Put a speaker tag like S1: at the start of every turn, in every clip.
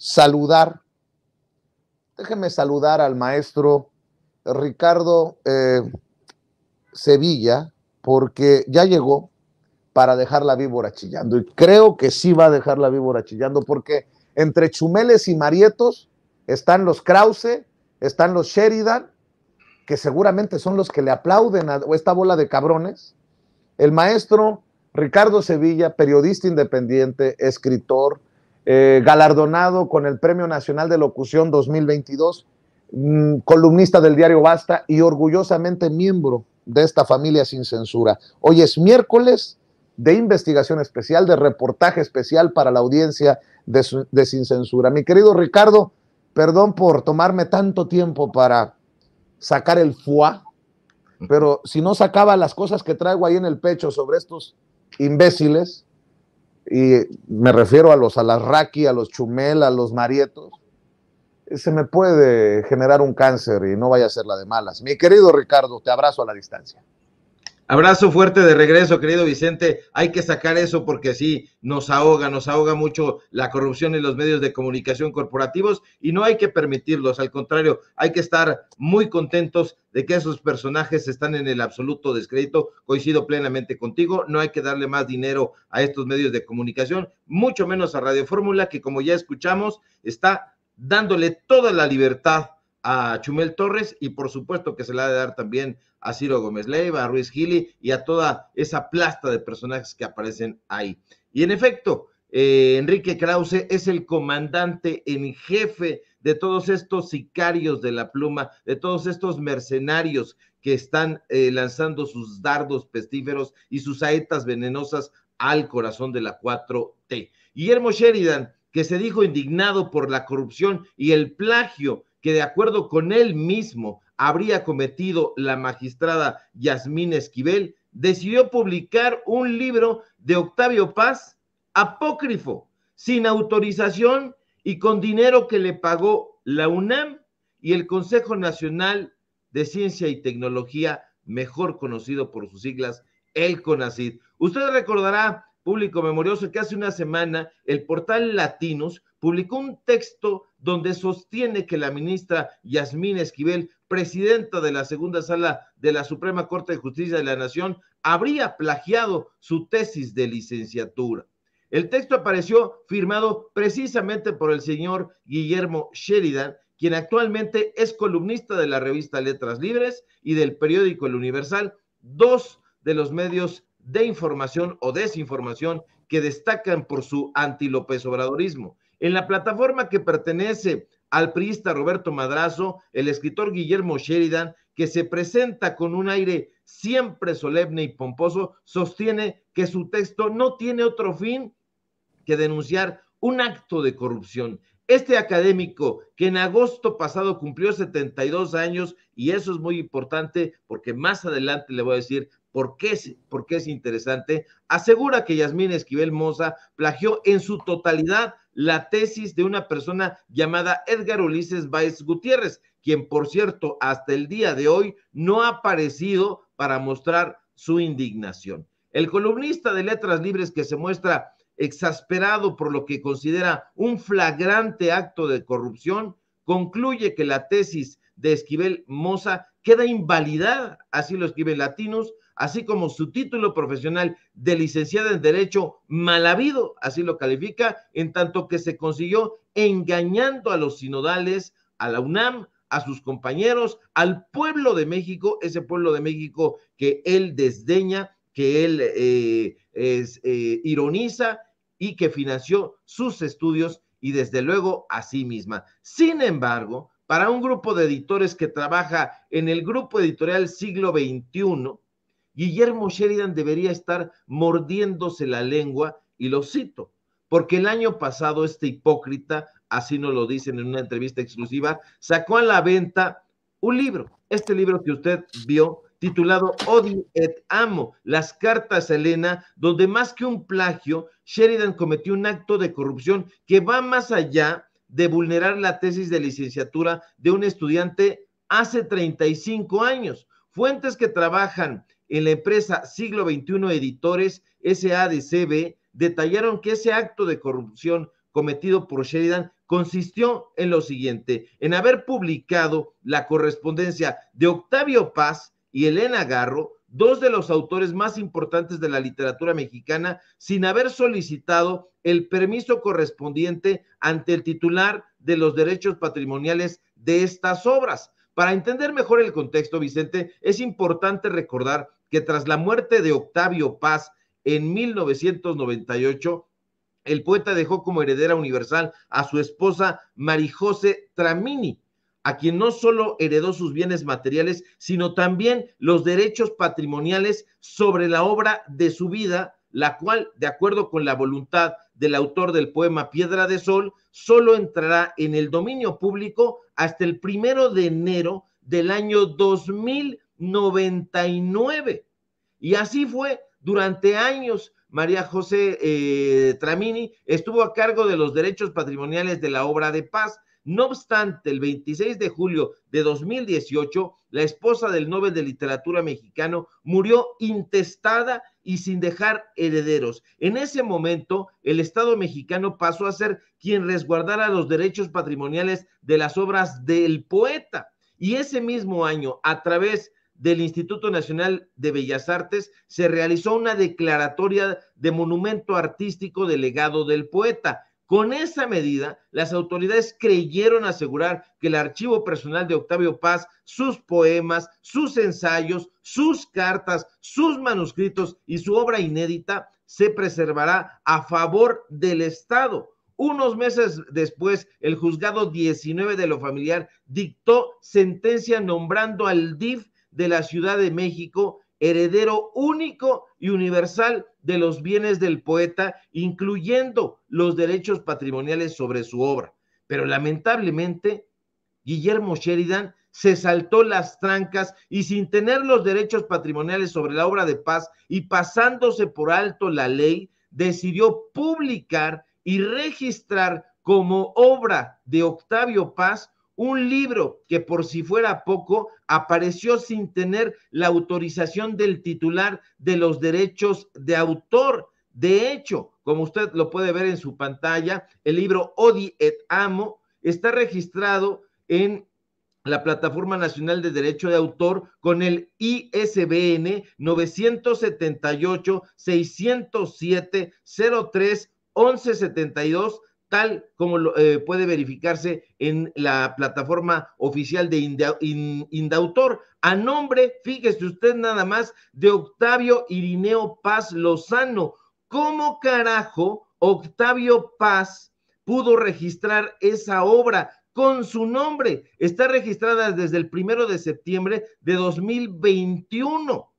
S1: saludar. Déjeme saludar al maestro Ricardo eh, Sevilla, porque ya llegó para dejar la víbora chillando. Y creo que sí va a dejar la víbora chillando, porque entre Chumeles y Marietos están los Krause, están los Sheridan, que seguramente son los que le aplauden a esta bola de cabrones. El maestro Ricardo Sevilla, periodista independiente, escritor, eh, galardonado con el Premio Nacional de Locución 2022, mm, columnista del diario Basta y orgullosamente miembro de esta familia sin censura. Hoy es miércoles de investigación especial, de reportaje especial para la audiencia de, Sin Censura. Mi querido Ricardo, perdón por tomarme tanto tiempo para sacar el fuá, pero si no sacaba las cosas que traigo ahí en el pecho sobre estos imbéciles, y me refiero a los Alarraqui, a los Chumel, a los Marietos, eh, se me puede generar un cáncer y no vaya a ser la de malas. Mi querido Ricardo, te abrazo a la distancia.
S2: Abrazo fuerte de regreso, querido Vicente. Hay que sacar eso porque sí, nos ahoga, nos ahoga mucho la corrupción en los medios de comunicación corporativos y no hay que permitirlos. Al contrario, hay que estar muy contentos de que esos personajes están en el absoluto descrédito. Coincido plenamente contigo. No hay que darle más dinero a estos medios de comunicación, mucho menos a Radio Fórmula, que como ya escuchamos, está dándole toda la libertad a Chumel Torres y por supuesto que se le ha de dar también a Ciro Gómez Leiva, a Ruiz Gili y a toda esa plasta de personajes que aparecen ahí. Y en efecto, eh, Enrique Krause es el comandante en jefe de todos estos sicarios de la pluma, de todos estos mercenarios que están eh, lanzando sus dardos pestíferos y sus saetas venenosas al corazón de la 4T. Guillermo Sheridan, que se dijo indignado por la corrupción y el plagio que de acuerdo con él mismo habría cometido la magistrada Yasmín Esquivel, decidió publicar un libro de Octavio Paz apócrifo, sin autorización y con dinero que le pagó la UNAM y el Consejo Nacional de Ciencia y Tecnología, mejor conocido por sus siglas, el CONACID. Usted recordará público memorioso que hace una semana el portal Latinos publicó un texto donde sostiene que la ministra Yasmín Esquivel, presidenta de la segunda sala de la Suprema Corte de Justicia de la Nación, habría plagiado su tesis de licenciatura. El texto apareció firmado precisamente por el señor Guillermo Sheridan, quien actualmente es columnista de la revista Letras Libres y del periódico El Universal, dos de los medios de información o desinformación que destacan por su anti En la plataforma que pertenece al priista Roberto Madrazo, el escritor Guillermo Sheridan, que se presenta con un aire siempre solemne y pomposo, sostiene que su texto no tiene otro fin que denunciar un acto de corrupción. Este académico que en agosto pasado cumplió 72 años, y eso es muy importante porque más adelante le voy a decir por qué es, por qué es interesante, asegura que Yasmín Esquivel Moza plagió en su totalidad la tesis de una persona llamada Edgar Ulises Báez Gutiérrez, quien por cierto hasta el día de hoy no ha aparecido para mostrar su indignación. El columnista de Letras Libres que se muestra exasperado por lo que considera un flagrante acto de corrupción, concluye que la tesis de Esquivel Moza queda invalidada, así lo escribe Latinos, así como su título profesional de licenciada en Derecho mal habido, así lo califica, en tanto que se consiguió engañando a los sinodales, a la UNAM, a sus compañeros, al pueblo de México, ese pueblo de México que él desdeña, que él eh, eh, ironiza y que financió sus estudios y desde luego a sí misma. Sin embargo, para un grupo de editores que trabaja en el grupo editorial siglo XXI, Guillermo Sheridan debería estar mordiéndose la lengua y lo cito, porque el año pasado este hipócrita, así nos lo dicen en una entrevista exclusiva, sacó a la venta un libro, este libro que usted vio titulado odio et Amo, las cartas Elena, donde más que un plagio, Sheridan cometió un acto de corrupción que va más allá de vulnerar la tesis de licenciatura de un estudiante hace 35 años. Fuentes que trabajan en la empresa Siglo XXI Editores, SADCB, detallaron que ese acto de corrupción cometido por Sheridan consistió en lo siguiente, en haber publicado la correspondencia de Octavio Paz, y Elena Garro, dos de los autores más importantes de la literatura mexicana, sin haber solicitado el permiso correspondiente ante el titular de los derechos patrimoniales de estas obras. Para entender mejor el contexto, Vicente, es importante recordar que tras la muerte de Octavio Paz en 1998, el poeta dejó como heredera universal a su esposa Marijose Tramini, a quien no solo heredó sus bienes materiales, sino también los derechos patrimoniales sobre la obra de su vida, la cual, de acuerdo con la voluntad del autor del poema Piedra de Sol, solo entrará en el dominio público hasta el primero de enero del año noventa Y así fue durante años. María José eh, Tramini estuvo a cargo de los derechos patrimoniales de la obra de paz, no obstante, el 26 de julio de 2018, la esposa del Nobel de Literatura mexicano murió intestada y sin dejar herederos. En ese momento, el Estado mexicano pasó a ser quien resguardara los derechos patrimoniales de las obras del poeta. Y ese mismo año, a través del Instituto Nacional de Bellas Artes, se realizó una declaratoria de monumento artístico delegado del poeta con esa medida, las autoridades creyeron asegurar que el archivo personal de Octavio Paz, sus poemas, sus ensayos, sus cartas, sus manuscritos y su obra inédita se preservará a favor del Estado. Unos meses después, el juzgado 19 de lo familiar dictó sentencia nombrando al DIF de la Ciudad de México heredero único y universal de los bienes del poeta, incluyendo los derechos patrimoniales sobre su obra. Pero lamentablemente, Guillermo Sheridan se saltó las trancas y sin tener los derechos patrimoniales sobre la obra de paz y pasándose por alto la ley, decidió publicar y registrar como obra de Octavio Paz un libro que por si fuera poco apareció sin tener la autorización del titular de los derechos de autor. De hecho, como usted lo puede ver en su pantalla, el libro Odi et Amo está registrado en la Plataforma Nacional de Derecho de Autor con el ISBN 978 607 03 1172 tal como lo, eh, puede verificarse en la plataforma oficial de Indautor, a nombre, fíjese usted nada más, de Octavio Irineo Paz Lozano. ¿Cómo carajo Octavio Paz pudo registrar esa obra? con su nombre. Está registrada desde el primero de septiembre de 2021.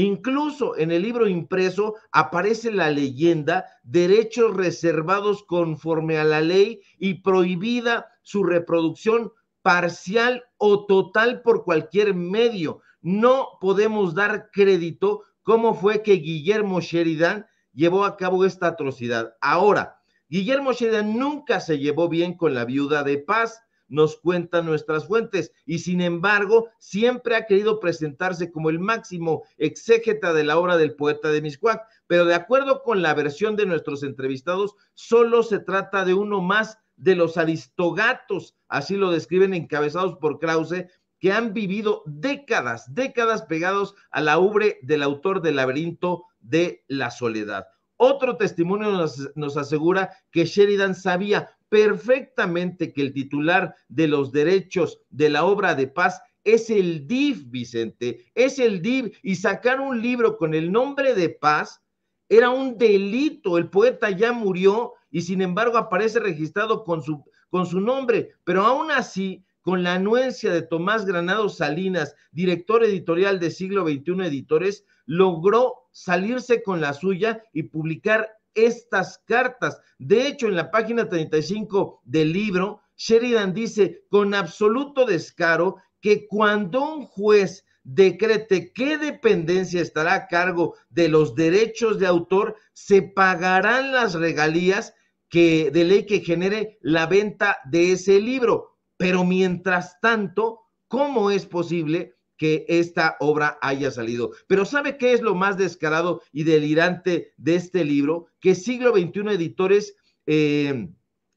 S2: Incluso en el libro impreso aparece la leyenda derechos reservados conforme a la ley y prohibida su reproducción parcial o total por cualquier medio. No podemos dar crédito cómo fue que Guillermo Sheridan llevó a cabo esta atrocidad. Ahora, Guillermo Sheridan nunca se llevó bien con la viuda de paz nos cuentan nuestras fuentes, y sin embargo, siempre ha querido presentarse como el máximo exégeta de la obra del poeta de Miscuac, pero de acuerdo con la versión de nuestros entrevistados, solo se trata de uno más de los aristogatos, así lo describen encabezados por Krause, que han vivido décadas, décadas pegados a la ubre del autor del laberinto de la soledad. Otro testimonio nos, asegura que Sheridan sabía perfectamente que el titular de los derechos de la obra de paz es el Div Vicente, es el Div y sacar un libro con el nombre de paz era un delito. El poeta ya murió y sin embargo aparece registrado con su, con su nombre, pero aún así, con la anuencia de Tomás Granado Salinas, director editorial de Siglo XXI Editores, logró salirse con la suya y publicar estas cartas. De hecho, en la página 35 del libro, Sheridan dice con absoluto descaro que cuando un juez decrete qué dependencia estará a cargo de los derechos de autor, se pagarán las regalías que, de ley que genere la venta de ese libro. Pero mientras tanto, ¿cómo es posible que esta obra haya salido. Pero ¿sabe qué es lo más descarado y delirante de este libro? Que siglo XXI Editores... Eh,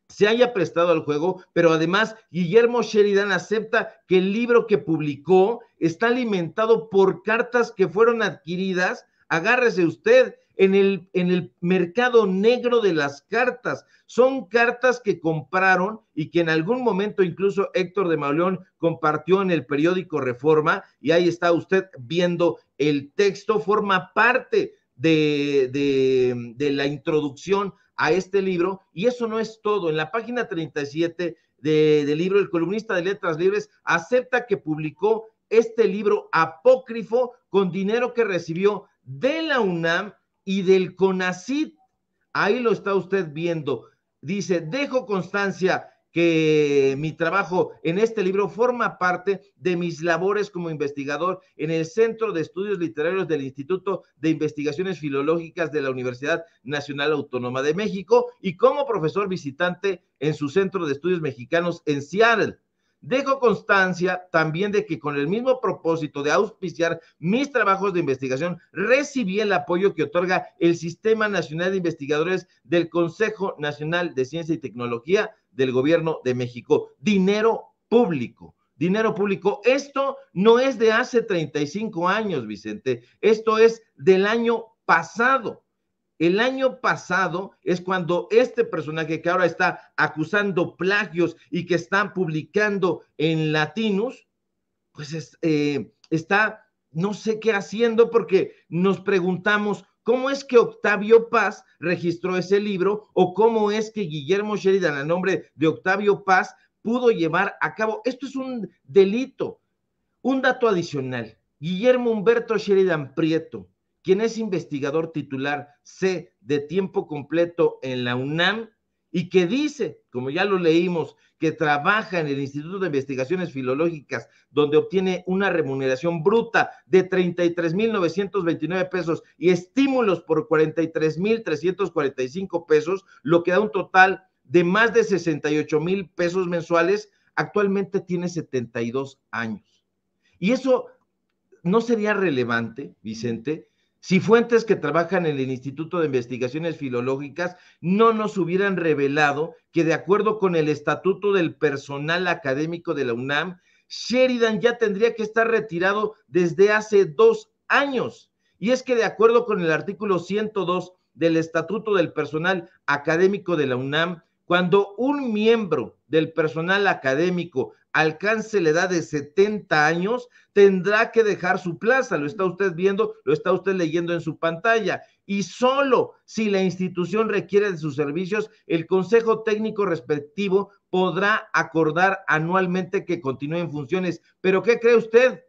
S2: se haya prestado al juego, pero además Guillermo Sheridan acepta que el libro que publicó está alimentado por cartas que fueron adquiridas, agárrese usted, en el, en el mercado negro de las cartas. Son cartas que compraron y que en algún momento incluso Héctor de Mauleón compartió en el periódico Reforma y ahí está usted viendo el texto, forma parte de, la introducción a este libro y eso no es todo. En la página 37 del libro, el columnista de Letras Libres acepta que publicó este libro apócrifo con dinero que recibió de la UNAM y del CONACIT. Ahí lo está usted viendo. Dice, dejo constancia que mi trabajo en este libro forma parte de mis labores como investigador en el Centro de Estudios Literarios del Instituto de Investigaciones Filológicas de la Universidad Nacional Autónoma de México y como profesor visitante en su Centro de Estudios Mexicanos en Seattle. Dejo constancia también de que con el mismo propósito de auspiciar mis trabajos de investigación, recibí el apoyo que otorga el Sistema Nacional de Investigadores del Consejo Nacional de Ciencia y Tecnología del Gobierno de México. Dinero público dinero público. Esto no es de hace 35 años, Vicente. Esto es del año pasado. El año pasado es cuando este personaje que ahora está acusando plagios y que están publicando en latinos, pues eh, está no sé qué haciendo porque nos preguntamos cómo es que Octavio Paz registró ese libro o cómo es que Guillermo Sheridan, a nombre de Octavio Paz, pudo llevar a cabo. Esto es un delito. Un dato adicional. Guillermo Humberto Sheridan Prieto quien es investigador titular C de tiempo completo en la UNAM y que dice, como ya lo leímos, que trabaja en el Instituto de Investigaciones Filológicas, donde obtiene una remuneración bruta de 33.929 pesos y estímulos por 43.345 pesos, lo que da un total de más de 68 mil pesos mensuales, actualmente tiene 72 años. Y eso no sería relevante, Vicente, si fuentes que trabajan en el Instituto de Investigaciones Filológicas, no nos hubieran revelado que de acuerdo con el estatuto del personal académico de la UNAM, Sheridan ya tendría que estar retirado desde hace dos años. Y es que de acuerdo con el artículo 102 del estatuto del personal académico de la UNAM, cuando un miembro del personal académico alcance la edad de 70 años, tendrá que dejar su plaza. Lo está usted viendo, lo está usted leyendo en su pantalla. Y solo si la institución requiere de sus servicios, el Consejo Técnico respectivo podrá acordar anualmente que continúe en funciones. Pero ¿qué cree usted?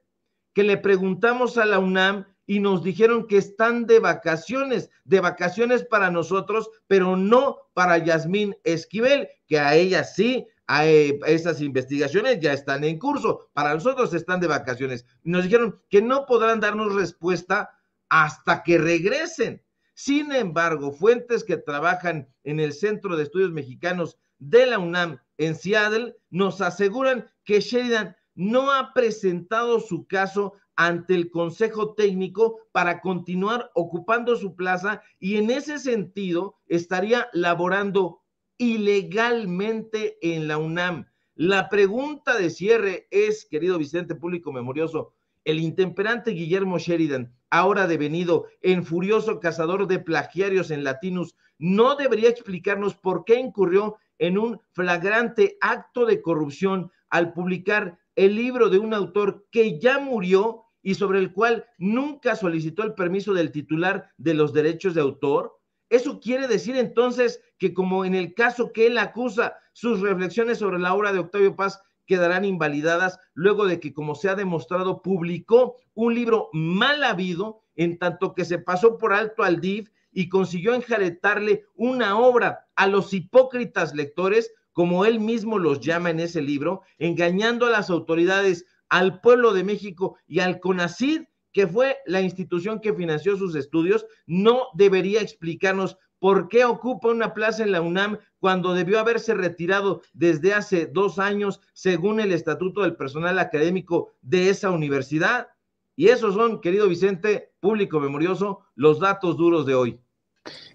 S2: Que le preguntamos a la UNAM y nos dijeron que están de vacaciones, de vacaciones para nosotros, pero no para Yasmín Esquivel, que a ella sí eh, esas investigaciones ya están en curso. Para nosotros están de vacaciones. Nos dijeron que no podrán darnos respuesta hasta que regresen. Sin embargo, fuentes que trabajan en el Centro de Estudios Mexicanos de la UNAM en Seattle nos aseguran que Sheridan no ha presentado su caso ante el Consejo Técnico para continuar ocupando su plaza y en ese sentido estaría laborando ilegalmente en la UNAM. La pregunta de cierre es, querido Vicente Público Memorioso, el intemperante Guillermo Sheridan, ahora devenido en furioso cazador de plagiarios en Latinus, no debería explicarnos por qué incurrió en un flagrante acto de corrupción al publicar el libro de un autor que ya murió y sobre el cual nunca solicitó el permiso del titular de los derechos de autor? Eso quiere decir entonces que como en el caso que él acusa, sus reflexiones sobre la obra de Octavio Paz quedarán invalidadas luego de que, como se ha demostrado, publicó un libro mal habido en tanto que se pasó por alto al DIF y consiguió enjaretarle una obra a los hipócritas lectores, como él mismo los llama en ese libro, engañando a las autoridades, al pueblo de México y al CONACID que fue la institución que financió sus estudios, no debería explicarnos por qué ocupa una plaza en la UNAM cuando debió haberse retirado desde hace dos años según el estatuto del personal académico de esa universidad. Y esos son, querido Vicente, público memorioso, los datos duros de hoy.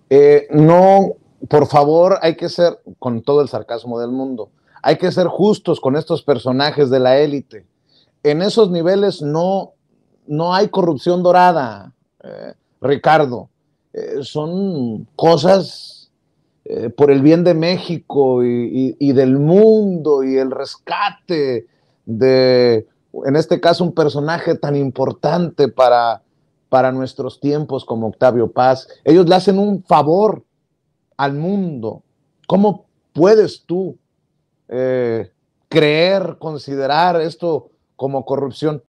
S1: Eh, no, por favor, hay que ser, con todo el sarcasmo del mundo, hay que ser justos con estos personajes de la élite. En esos niveles no no hay corrupción dorada, eh, Ricardo. Eh, son cosas eh, por el bien de México y, del mundo y el rescate de, en este caso, un personaje tan importante para, para nuestros tiempos como Octavio Paz. Ellos le hacen un favor al mundo. ¿Cómo puedes tú creer, considerar esto como corrupción?